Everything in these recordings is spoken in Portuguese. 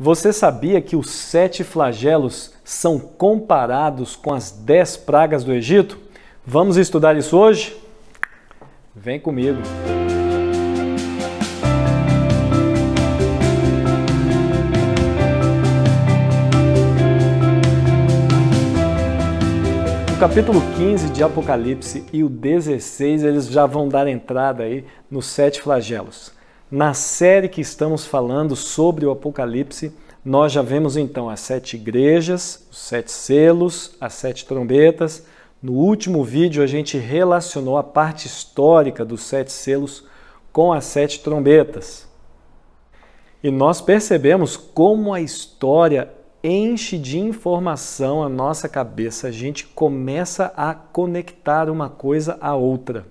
Você sabia que os sete flagelos são comparados com as dez pragas do Egito? Vamos estudar isso hoje? Vem comigo! O capítulo 15 de Apocalipse e o 16 eles já vão dar entrada aí nos sete flagelos. Na série que estamos falando sobre o Apocalipse, nós já vemos então as sete igrejas, os sete selos, as sete trombetas. No último vídeo, a gente relacionou a parte histórica dos sete selos com as sete trombetas. E nós percebemos como a história enche de informação a nossa cabeça, a gente começa a conectar uma coisa à outra.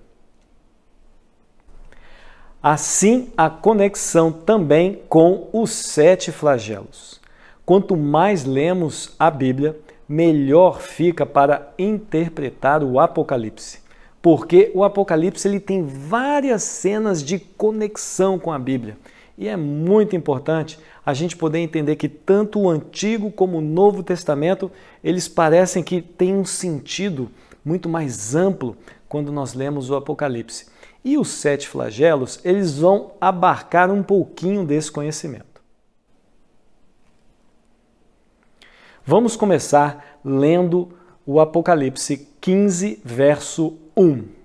Assim, a conexão também com os sete flagelos. Quanto mais lemos a Bíblia, melhor fica para interpretar o Apocalipse, porque o Apocalipse ele tem várias cenas de conexão com a Bíblia. E é muito importante a gente poder entender que tanto o Antigo como o Novo Testamento, eles parecem que têm um sentido muito mais amplo quando nós lemos o Apocalipse. E os sete flagelos, eles vão abarcar um pouquinho desse conhecimento. Vamos começar lendo o Apocalipse 15, verso 1.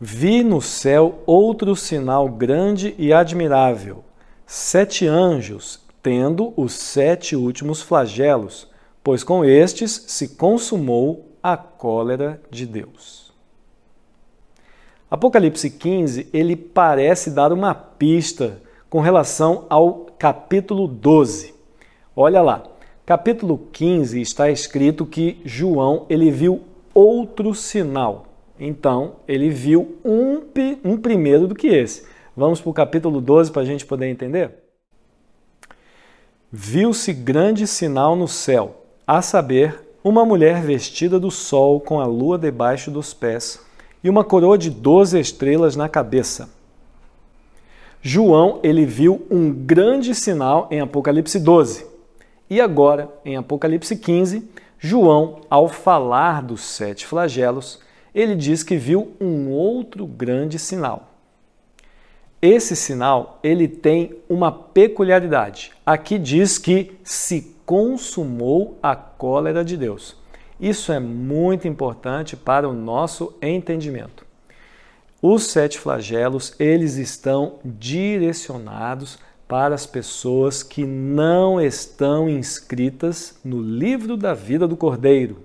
Vi no céu outro sinal grande e admirável: sete anjos tendo os sete últimos flagelos, pois com estes se consumou a cólera de Deus. Apocalipse 15, ele parece dar uma pista com relação ao capítulo 12. Olha lá, capítulo 15 está escrito que João ele viu outro sinal. Então, ele viu um, um primeiro do que esse. Vamos para o capítulo 12 para a gente poder entender? Viu-se grande sinal no céu, a saber, uma mulher vestida do sol com a lua debaixo dos pés, e uma coroa de doze estrelas na cabeça. João ele viu um grande sinal em Apocalipse 12. E agora, em Apocalipse 15, João, ao falar dos sete flagelos, ele diz que viu um outro grande sinal. Esse sinal, ele tem uma peculiaridade. Aqui diz que se consumou a cólera de Deus. Isso é muito importante para o nosso entendimento. Os sete flagelos, eles estão direcionados para as pessoas que não estão inscritas no livro da vida do Cordeiro.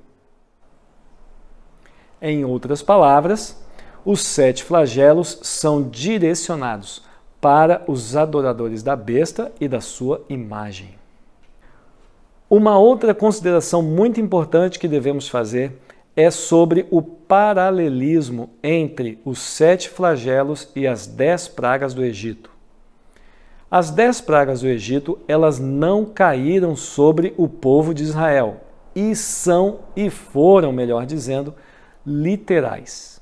Em outras palavras, os sete flagelos são direcionados para os adoradores da besta e da sua imagem. Uma outra consideração muito importante que devemos fazer é sobre o paralelismo entre os sete flagelos e as dez pragas do Egito. As dez pragas do Egito, elas não caíram sobre o povo de Israel e são e foram, melhor dizendo, literais.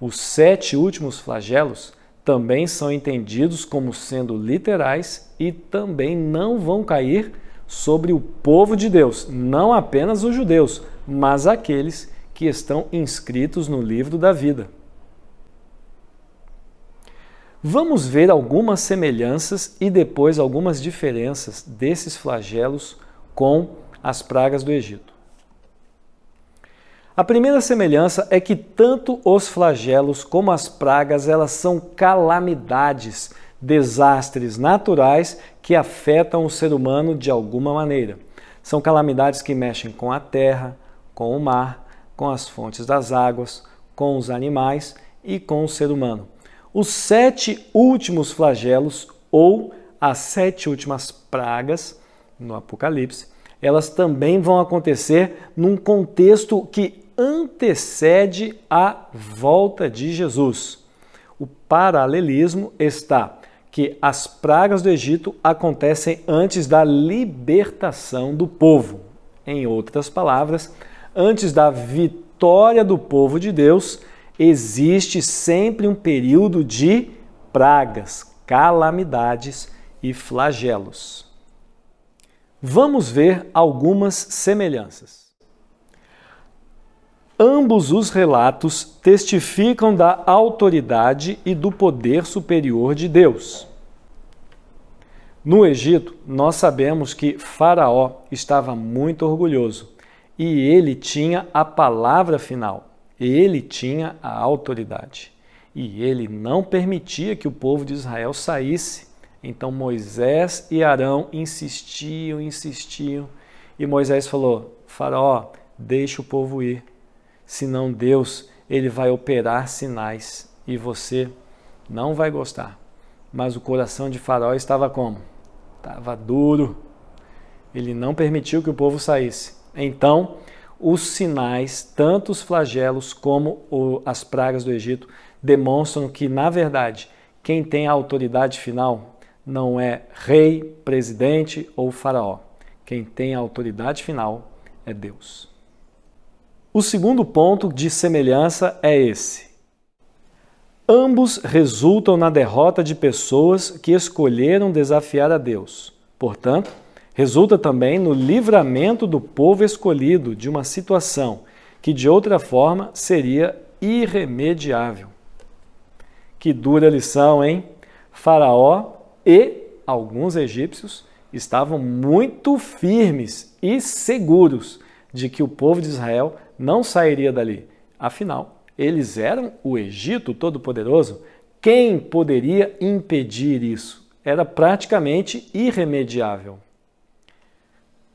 Os sete últimos flagelos também são entendidos como sendo literais e também não vão cair sobre o povo de Deus, não apenas os judeus, mas aqueles que estão inscritos no livro da vida. Vamos ver algumas semelhanças e depois algumas diferenças desses flagelos com as pragas do Egito. A primeira semelhança é que tanto os flagelos como as pragas, elas são calamidades, desastres naturais que afetam o ser humano de alguma maneira. São calamidades que mexem com a terra, com o mar, com as fontes das águas, com os animais e com o ser humano. Os sete últimos flagelos, ou as sete últimas pragas, no Apocalipse, elas também vão acontecer num contexto que antecede a volta de Jesus. O paralelismo está que as pragas do Egito acontecem antes da libertação do povo. Em outras palavras, antes da vitória do povo de Deus, existe sempre um período de pragas, calamidades e flagelos. Vamos ver algumas semelhanças. Ambos os relatos testificam da autoridade e do poder superior de Deus. No Egito, nós sabemos que Faraó estava muito orgulhoso e ele tinha a palavra final, ele tinha a autoridade e ele não permitia que o povo de Israel saísse então Moisés e Arão insistiam, insistiam, e Moisés falou: Faraó, deixa o povo ir, senão Deus ele vai operar sinais e você não vai gostar. Mas o coração de Faraó estava como? Estava duro. Ele não permitiu que o povo saísse. Então, os sinais, tanto os flagelos como o, as pragas do Egito, demonstram que, na verdade, quem tem a autoridade final não é rei, presidente ou faraó. Quem tem a autoridade final é Deus. O segundo ponto de semelhança é esse. Ambos resultam na derrota de pessoas que escolheram desafiar a Deus. Portanto, resulta também no livramento do povo escolhido de uma situação que de outra forma seria irremediável. Que dura lição, hein? Faraó e alguns egípcios estavam muito firmes e seguros de que o povo de Israel não sairia dali. Afinal, eles eram o Egito Todo-Poderoso. Quem poderia impedir isso? Era praticamente irremediável.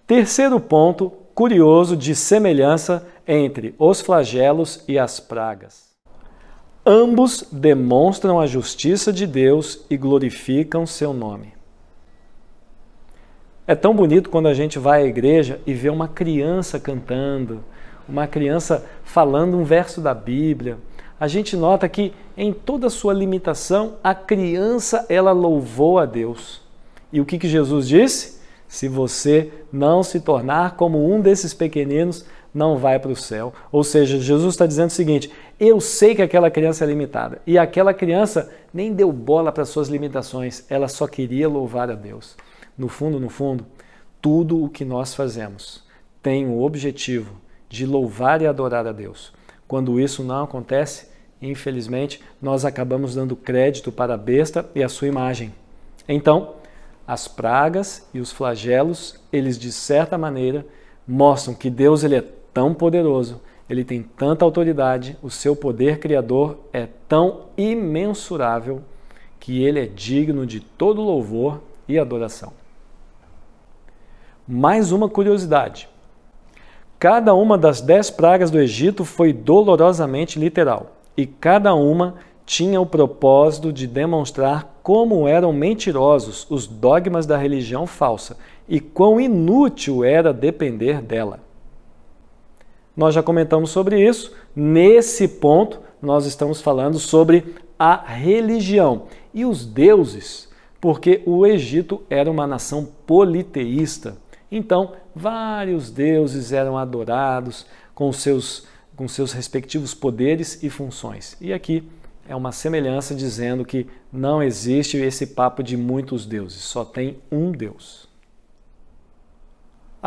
Terceiro ponto curioso de semelhança entre os flagelos e as pragas. Ambos demonstram a justiça de Deus e glorificam seu nome. É tão bonito quando a gente vai à igreja e vê uma criança cantando, uma criança falando um verso da Bíblia. A gente nota que em toda a sua limitação, a criança ela louvou a Deus. E o que, que Jesus disse? Se você não se tornar como um desses pequeninos, não vai para o céu. Ou seja, Jesus está dizendo o seguinte: eu sei que aquela criança é limitada e aquela criança nem deu bola para suas limitações, ela só queria louvar a Deus. No fundo, no fundo, tudo o que nós fazemos tem o objetivo de louvar e adorar a Deus. Quando isso não acontece, infelizmente, nós acabamos dando crédito para a besta e a sua imagem. Então, as pragas e os flagelos, eles de certa maneira mostram que Deus ele é tão poderoso, ele tem tanta autoridade, o seu poder criador é tão imensurável que ele é digno de todo louvor e adoração. Mais uma curiosidade. Cada uma das dez pragas do Egito foi dolorosamente literal, e cada uma tinha o propósito de demonstrar como eram mentirosos os dogmas da religião falsa e quão inútil era depender dela. Nós já comentamos sobre isso. Nesse ponto, nós estamos falando sobre a religião e os deuses, porque o Egito era uma nação politeísta. Então, vários deuses eram adorados com seus, com seus respectivos poderes e funções. E aqui é uma semelhança dizendo que não existe esse papo de muitos deuses, só tem um Deus.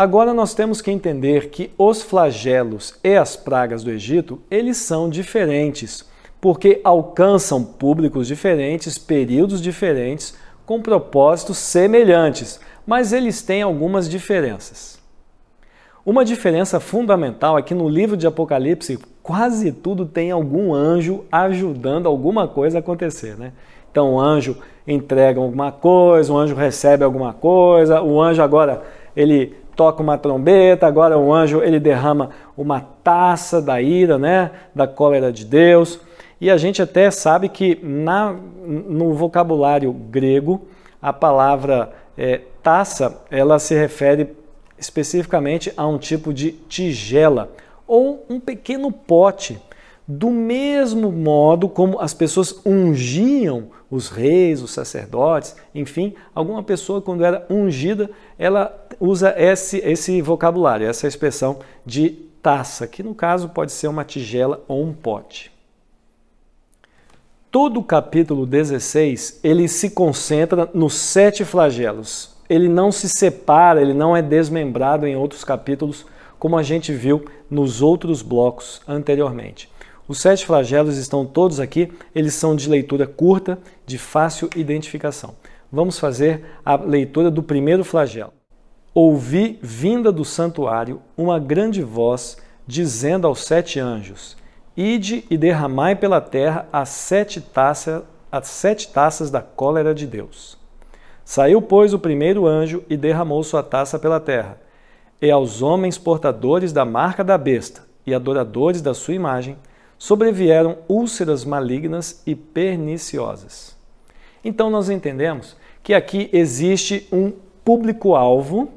Agora nós temos que entender que os flagelos e as pragas do Egito, eles são diferentes, porque alcançam públicos diferentes, períodos diferentes, com propósitos semelhantes, mas eles têm algumas diferenças. Uma diferença fundamental é que no livro de Apocalipse quase tudo tem algum anjo ajudando alguma coisa a acontecer, né? Então o anjo entrega alguma coisa, o anjo recebe alguma coisa, o anjo agora ele toca uma trombeta, agora o anjo ele derrama uma taça da ira, né, da cólera de Deus. E a gente até sabe que na, no vocabulário grego, a palavra é, taça, ela se refere especificamente a um tipo de tigela ou um pequeno pote. Do mesmo modo como as pessoas ungiam os reis, os sacerdotes, enfim, alguma pessoa quando era ungida, ela usa esse, esse vocabulário, essa expressão de taça, que no caso pode ser uma tigela ou um pote. Todo o capítulo 16, ele se concentra nos sete flagelos. Ele não se separa, ele não é desmembrado em outros capítulos, como a gente viu nos outros blocos anteriormente. Os sete flagelos estão todos aqui, eles são de leitura curta, de fácil identificação. Vamos fazer a leitura do primeiro flagelo ouvi vinda do santuário uma grande voz dizendo aos sete anjos: Ide e derramai pela terra as sete, taça, as sete taças da cólera de Deus. Saiu, pois, o primeiro anjo e derramou sua taça pela terra. E aos homens portadores da marca da besta e adoradores da sua imagem sobrevieram úlceras malignas e perniciosas. Então nós entendemos que aqui existe um público-alvo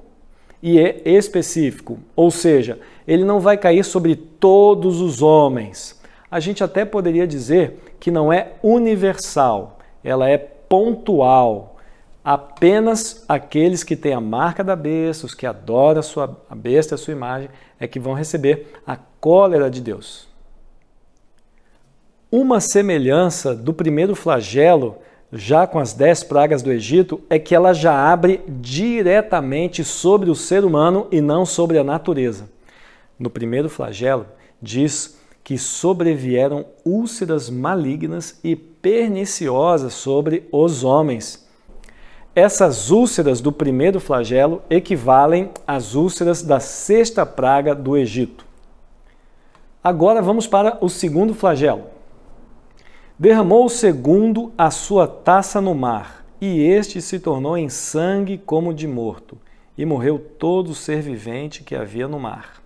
e é específico, ou seja, ele não vai cair sobre todos os homens. A gente até poderia dizer que não é universal, ela é pontual. Apenas aqueles que têm a marca da besta, os que adoram a, sua, a besta, a sua imagem, é que vão receber a cólera de Deus. Uma semelhança do primeiro flagelo já com as dez pragas do Egito, é que ela já abre diretamente sobre o ser humano e não sobre a natureza. No primeiro flagelo, diz que sobrevieram úlceras malignas e perniciosas sobre os homens. Essas úlceras do primeiro flagelo equivalem às úlceras da sexta praga do Egito. Agora vamos para o segundo flagelo. Derramou o segundo a sua taça no mar, e este se tornou em sangue como de morto, e morreu todo o ser vivente que havia no mar.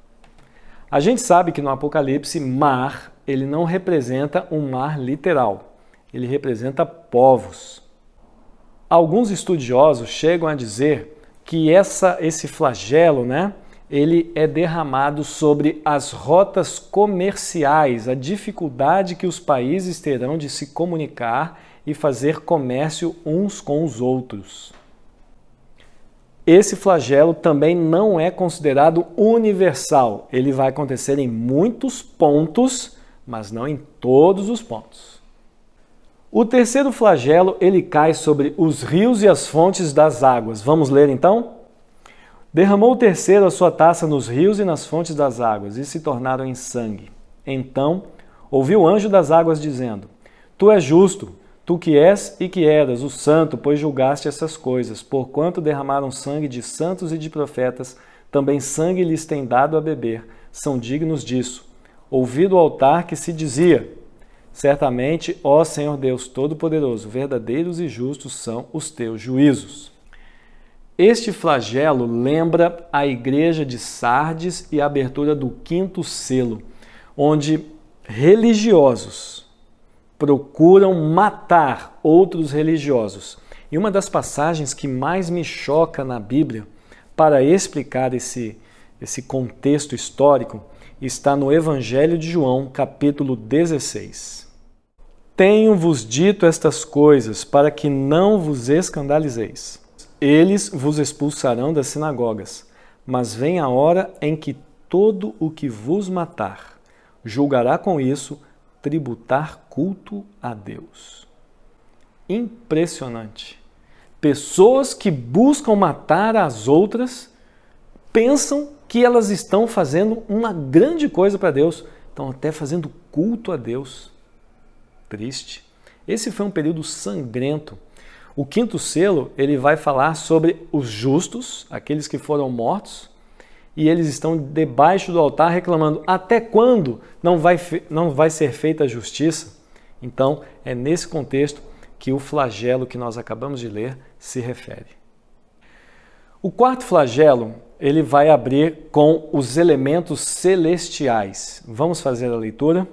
A gente sabe que no Apocalipse, mar, ele não representa um mar literal, ele representa povos. Alguns estudiosos chegam a dizer que essa, esse flagelo, né, ele é derramado sobre as rotas comerciais, a dificuldade que os países terão de se comunicar e fazer comércio uns com os outros. Esse flagelo também não é considerado universal. Ele vai acontecer em muitos pontos, mas não em todos os pontos. O terceiro flagelo, ele cai sobre os rios e as fontes das águas. Vamos ler então? Derramou o terceiro a sua taça nos rios e nas fontes das águas, e se tornaram em sangue. Então ouviu o anjo das águas dizendo: Tu és justo, tu que és e que eras o santo, pois julgaste essas coisas, porquanto derramaram sangue de santos e de profetas, também sangue lhes tem dado a beber, são dignos disso. Ouvi do altar que se dizia: Certamente, ó Senhor Deus Todo-Poderoso, verdadeiros e justos são os teus juízos. Este flagelo lembra a igreja de Sardes e a abertura do quinto selo, onde religiosos procuram matar outros religiosos. E uma das passagens que mais me choca na Bíblia para explicar esse, esse contexto histórico está no Evangelho de João, capítulo 16. Tenho-vos dito estas coisas para que não vos escandalizeis. Eles vos expulsarão das sinagogas, mas vem a hora em que todo o que vos matar julgará com isso tributar culto a Deus. Impressionante. Pessoas que buscam matar as outras pensam que elas estão fazendo uma grande coisa para Deus, estão até fazendo culto a Deus. Triste. Esse foi um período sangrento o quinto selo, ele vai falar sobre os justos, aqueles que foram mortos, e eles estão debaixo do altar reclamando até quando não vai, não vai ser feita a justiça. Então, é nesse contexto que o flagelo que nós acabamos de ler se refere. O quarto flagelo, ele vai abrir com os elementos celestiais. Vamos fazer a leitura?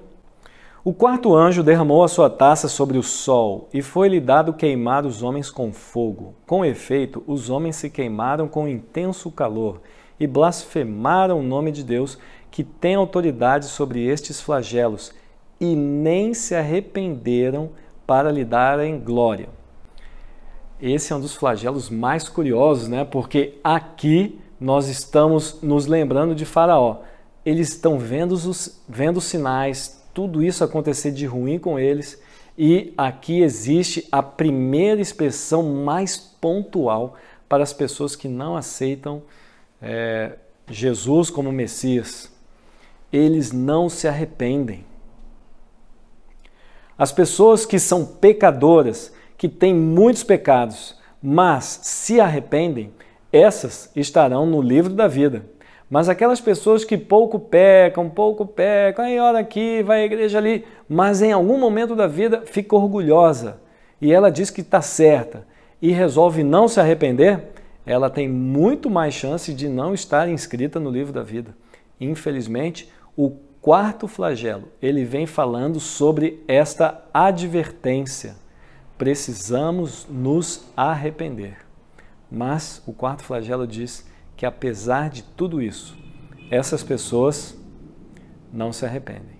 O quarto anjo derramou a sua taça sobre o sol, e foi-lhe dado queimar os homens com fogo. Com efeito, os homens se queimaram com intenso calor e blasfemaram o nome de Deus, que tem autoridade sobre estes flagelos, e nem se arrependeram para lhe darem glória. Esse é um dos flagelos mais curiosos, né? Porque aqui nós estamos nos lembrando de Faraó. Eles estão vendo os, vendo sinais, tudo isso acontecer de ruim com eles. E aqui existe a primeira expressão mais pontual para as pessoas que não aceitam é, Jesus como Messias. Eles não se arrependem. As pessoas que são pecadoras, que têm muitos pecados, mas se arrependem, essas estarão no livro da vida. Mas aquelas pessoas que pouco pecam, pouco pecam, aí ora aqui, vai à igreja ali, mas em algum momento da vida fica orgulhosa e ela diz que está certa e resolve não se arrepender, ela tem muito mais chance de não estar inscrita no livro da vida. Infelizmente, o quarto flagelo, ele vem falando sobre esta advertência. Precisamos nos arrepender. Mas o quarto flagelo diz: que apesar de tudo isso, essas pessoas não se arrependem.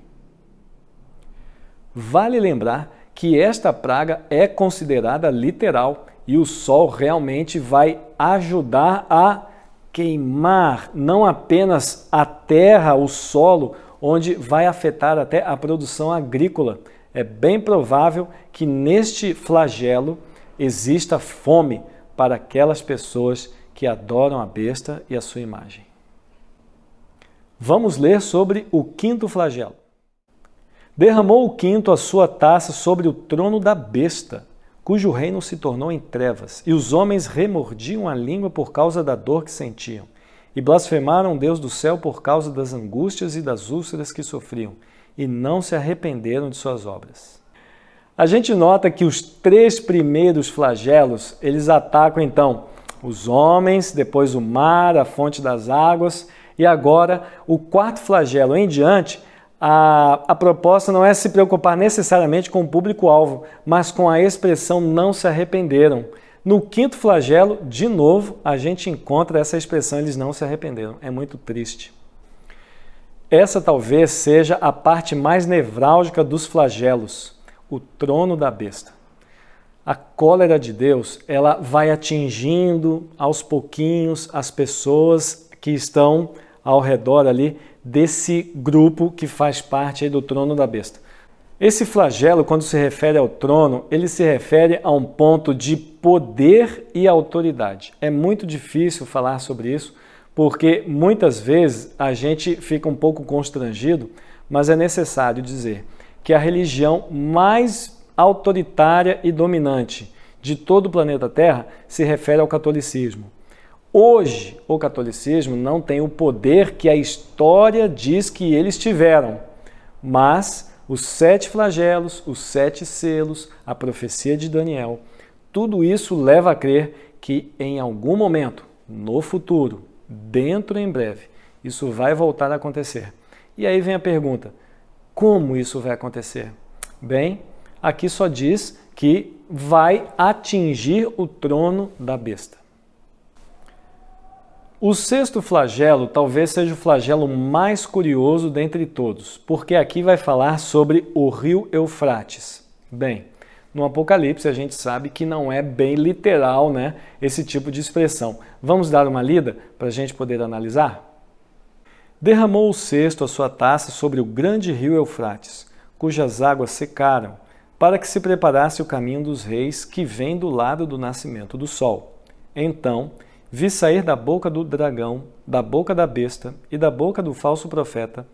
Vale lembrar que esta praga é considerada literal e o sol realmente vai ajudar a queimar não apenas a terra, o solo, onde vai afetar até a produção agrícola. É bem provável que neste flagelo exista fome para aquelas pessoas que adoram a besta e a sua imagem. Vamos ler sobre o quinto flagelo. Derramou o quinto a sua taça sobre o trono da besta, cujo reino se tornou em trevas, e os homens remordiam a língua por causa da dor que sentiam, e blasfemaram Deus do céu por causa das angústias e das úlceras que sofriam, e não se arrependeram de suas obras. A gente nota que os três primeiros flagelos, eles atacam então os homens, depois o mar, a fonte das águas, e agora o quarto flagelo em diante. A, a proposta não é se preocupar necessariamente com o público-alvo, mas com a expressão não se arrependeram. No quinto flagelo, de novo, a gente encontra essa expressão, eles não se arrependeram. É muito triste. Essa talvez seja a parte mais nevrálgica dos flagelos, o trono da besta a cólera de Deus, ela vai atingindo aos pouquinhos as pessoas que estão ao redor ali desse grupo que faz parte do trono da besta. Esse flagelo, quando se refere ao trono, ele se refere a um ponto de poder e autoridade. É muito difícil falar sobre isso, porque muitas vezes a gente fica um pouco constrangido, mas é necessário dizer que a religião mais autoritária e dominante de todo o planeta Terra se refere ao catolicismo. Hoje, o catolicismo não tem o poder que a história diz que eles tiveram, mas os sete flagelos, os sete selos, a profecia de Daniel, tudo isso leva a crer que em algum momento, no futuro, dentro em breve, isso vai voltar a acontecer. E aí vem a pergunta: como isso vai acontecer? Bem, Aqui só diz que vai atingir o trono da besta. O sexto flagelo talvez seja o flagelo mais curioso dentre todos, porque aqui vai falar sobre o rio Eufrates. Bem, no Apocalipse a gente sabe que não é bem literal né, esse tipo de expressão. Vamos dar uma lida para a gente poder analisar? Derramou o cesto a sua taça sobre o grande rio Eufrates, cujas águas secaram, para que se preparasse o caminho dos reis que vem do lado do nascimento do sol. Então vi sair da boca do dragão, da boca da besta e da boca do falso profeta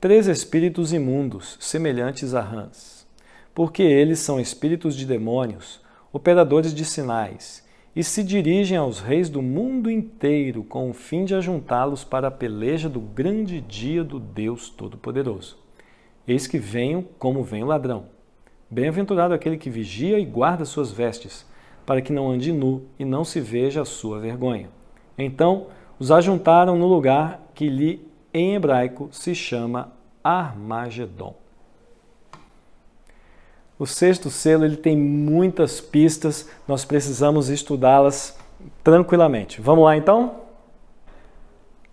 três espíritos imundos, semelhantes a rãs. Porque eles são espíritos de demônios, operadores de sinais, e se dirigem aos reis do mundo inteiro com o fim de ajuntá-los para a peleja do grande dia do Deus Todo-Poderoso. Eis que venho como vem o ladrão. Bem-aventurado aquele que vigia e guarda suas vestes, para que não ande nu e não se veja a sua vergonha. Então os ajuntaram no lugar que lhe em hebraico se chama Armagedon. O sexto selo ele tem muitas pistas, nós precisamos estudá-las tranquilamente. Vamos lá então?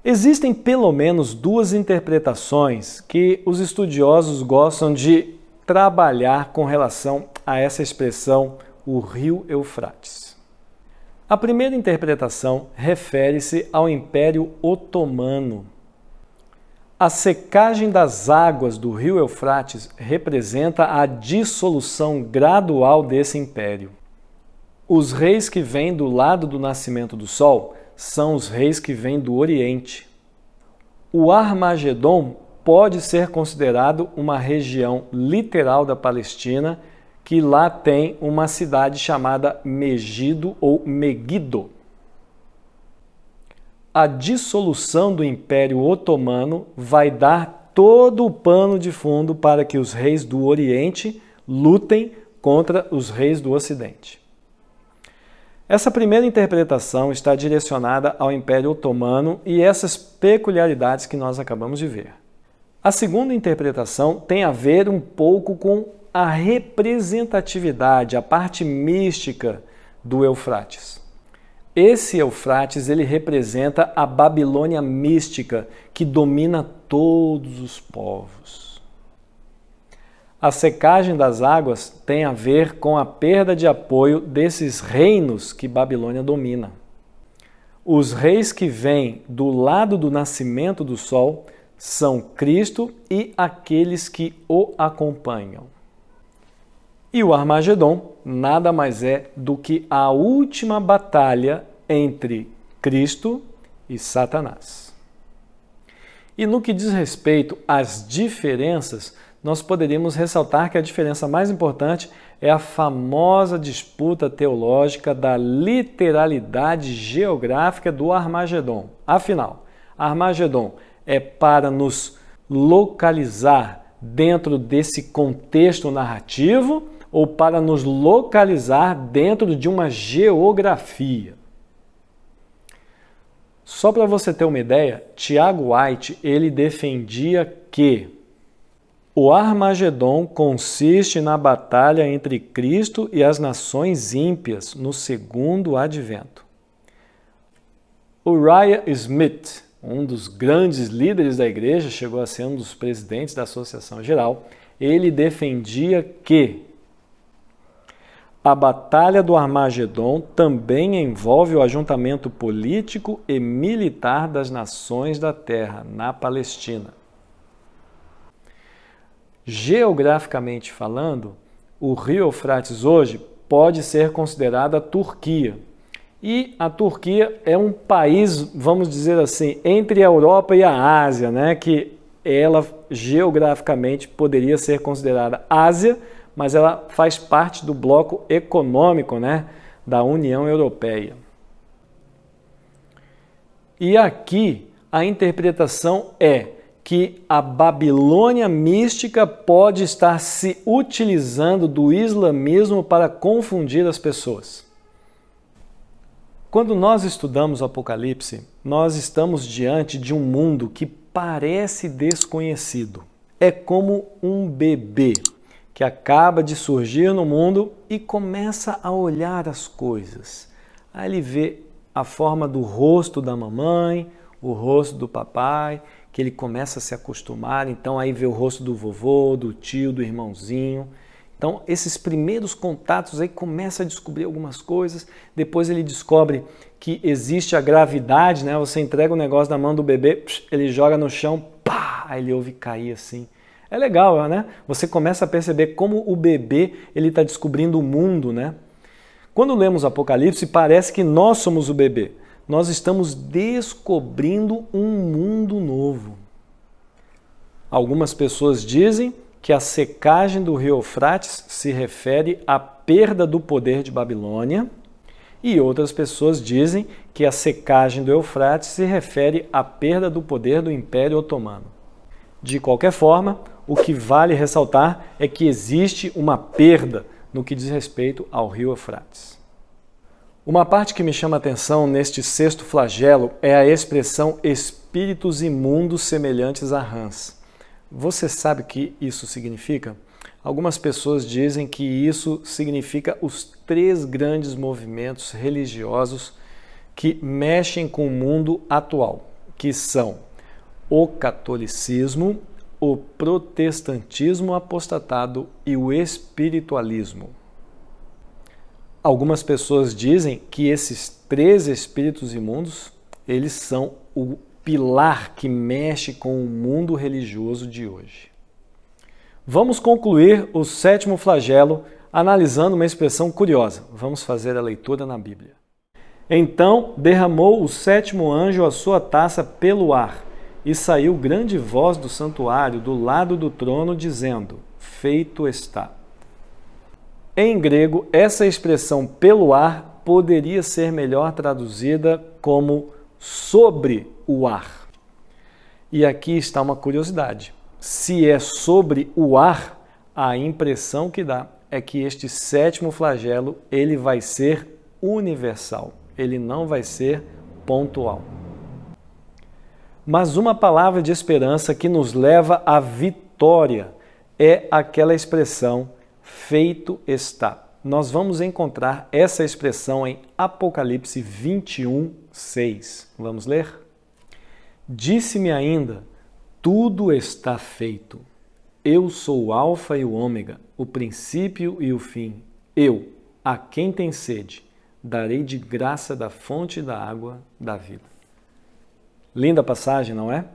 Existem pelo menos duas interpretações que os estudiosos gostam de trabalhar com relação a essa expressão, o rio Eufrates. A primeira interpretação refere-se ao Império Otomano. A secagem das águas do rio Eufrates representa a dissolução gradual desse império. Os reis que vêm do lado do nascimento do sol são os reis que vêm do Oriente. O Armagedon pode ser considerado uma região literal da Palestina, que lá tem uma cidade chamada Megido ou Megiddo. A dissolução do Império Otomano vai dar todo o pano de fundo para que os reis do Oriente lutem contra os reis do Ocidente. Essa primeira interpretação está direcionada ao Império Otomano e essas peculiaridades que nós acabamos de ver. A segunda interpretação tem a ver um pouco com a representatividade, a parte mística do Eufrates. Esse Eufrates ele representa a Babilônia mística que domina todos os povos. A secagem das águas tem a ver com a perda de apoio desses reinos que Babilônia domina. Os reis que vêm do lado do nascimento do sol são Cristo e aqueles que o acompanham. E o Armagedon nada mais é do que a última batalha entre Cristo e Satanás. E no que diz respeito às diferenças, nós poderíamos ressaltar que a diferença mais importante é a famosa disputa teológica da literalidade geográfica do Armagedon. Afinal, Armagedon é para nos localizar dentro desse contexto narrativo ou para nos localizar dentro de uma geografia. Só para você ter uma ideia, Tiago White ele defendia que o Armagedon consiste na batalha entre Cristo e as nações ímpias no segundo advento. Uriah Smith, um dos grandes líderes da igreja, chegou a ser um dos presidentes da Associação Geral, ele defendia que a Batalha do Armagedon também envolve o ajuntamento político e militar das nações da Terra na Palestina. Geograficamente falando, o Rio Eufrates hoje pode ser considerado a Turquia e a Turquia é um país, vamos dizer assim, entre a Europa e a Ásia, né? que ela geograficamente poderia ser considerada Ásia, mas ela faz parte do bloco econômico né? da União Europeia. E aqui a interpretação é que a Babilônia mística pode estar se utilizando do islamismo para confundir as pessoas. Quando nós estudamos o Apocalipse, nós estamos diante de um mundo que parece desconhecido. É como um bebê que acaba de surgir no mundo e começa a olhar as coisas. Aí ele vê a forma do rosto da mamãe, o rosto do papai, que ele começa a se acostumar, então aí vê o rosto do vovô, do tio, do irmãozinho. Então, esses primeiros contatos aí começa a descobrir algumas coisas, depois ele descobre que existe a gravidade, né? Você entrega o negócio na mão do bebê, ele joga no chão, pá, aí ele ouve cair assim. É legal, né? Você começa a perceber como o bebê ele está descobrindo o mundo, né? Quando lemos Apocalipse, parece que nós somos o bebê. Nós estamos descobrindo um mundo novo. Algumas pessoas dizem que a secagem do rio Eufrates se refere à perda do poder de Babilônia, e outras pessoas dizem que a secagem do Eufrates se refere à perda do poder do Império Otomano. De qualquer forma, o que vale ressaltar é que existe uma perda no que diz respeito ao rio Eufrates. Uma parte que me chama a atenção neste sexto flagelo é a expressão espíritos imundos semelhantes a rãs. Você sabe o que isso significa? Algumas pessoas dizem que isso significa os três grandes movimentos religiosos que mexem com o mundo atual, que são o catolicismo, o protestantismo apostatado e o espiritualismo. Algumas pessoas dizem que esses três espíritos imundos, eles são o pilar que mexe com o mundo religioso de hoje. Vamos concluir o sétimo flagelo analisando uma expressão curiosa. Vamos fazer a leitura na Bíblia. Então derramou o sétimo anjo a sua taça pelo ar, e saiu grande voz do santuário do lado do trono, dizendo: Feito está. Em grego, essa expressão pelo ar poderia ser melhor traduzida como sobre o ar. E aqui está uma curiosidade. Se é sobre o ar, a impressão que dá é que este sétimo flagelo ele vai ser universal, ele não vai ser pontual. Mas uma palavra de esperança que nos leva à vitória é aquela expressão feito está. Nós vamos encontrar essa expressão em Apocalipse 21, 6. Vamos ler? Disse-me ainda: Tudo está feito. Eu sou o Alfa e o Ômega, o princípio e o fim. Eu, a quem tem sede, darei de graça da fonte da água da vida. Linda passagem, não é?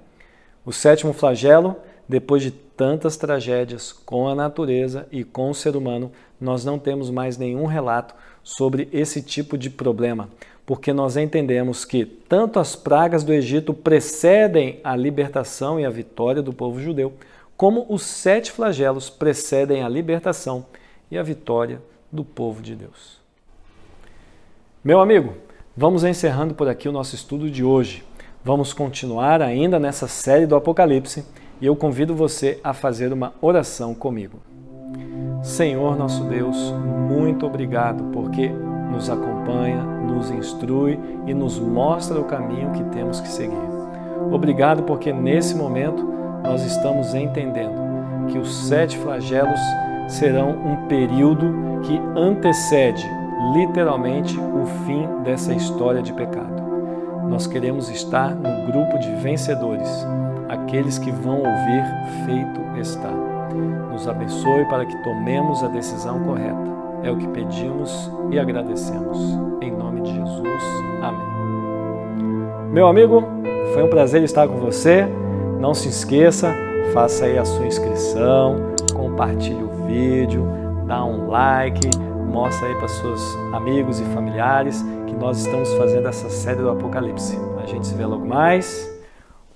O sétimo flagelo depois de tantas tragédias com a natureza e com o ser humano, nós não temos mais nenhum relato sobre esse tipo de problema, porque nós entendemos que tanto as pragas do Egito precedem a libertação e a vitória do povo judeu, como os sete flagelos precedem a libertação e a vitória do povo de Deus. Meu amigo, vamos encerrando por aqui o nosso estudo de hoje. Vamos continuar ainda nessa série do Apocalipse e eu convido você a fazer uma oração comigo. Senhor nosso Deus, muito obrigado porque nos acompanha, nos instrui e nos mostra o caminho que temos que seguir. Obrigado porque nesse momento nós estamos entendendo que os sete flagelos serão um período que antecede literalmente o fim dessa história de pecado. Nós queremos estar no grupo de vencedores, aqueles que vão ouvir feito está. Nos abençoe para que tomemos a decisão correta. É o que pedimos e agradecemos. Em nome de Jesus. Amém. Meu amigo, foi um prazer estar com você. Não se esqueça, faça aí a sua inscrição, compartilhe o vídeo, dá um like mostra aí para seus amigos e familiares que nós estamos fazendo essa série do Apocalipse. A gente se vê logo mais.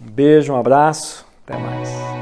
Um beijo, um abraço, até mais.